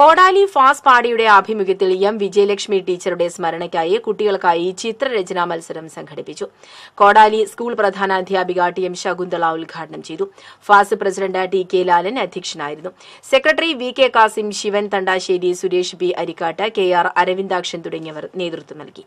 കോടാലി ഫാസ് പാടിയുടെ ആഭിമുഖ്യത്തിൽ എം വിജയലക്ഷ്മി ടീച്ചറുടെ സ്മരണയ്ക്കായി കുട്ടികൾക്കായി ചിത്രരചനാ മത്സരം സംഘടിപ്പിച്ചു കോടാലി സ്കൂൾ പ്രധാനാധ്യാപിക ടി എം ശകുന്തള ഉദ്ഘാടനം ചെയ്തു ഫാസ് പ്രസിഡന്റ് ടി കെ ലാലൻ അധ്യക്ഷനായിരുന്നു secretary V K Kasim Shivan Thandassery Suresh B Arikkad K R Aravindakshan തുടങ്ങിയവർ നേതൃത്വം നൽകി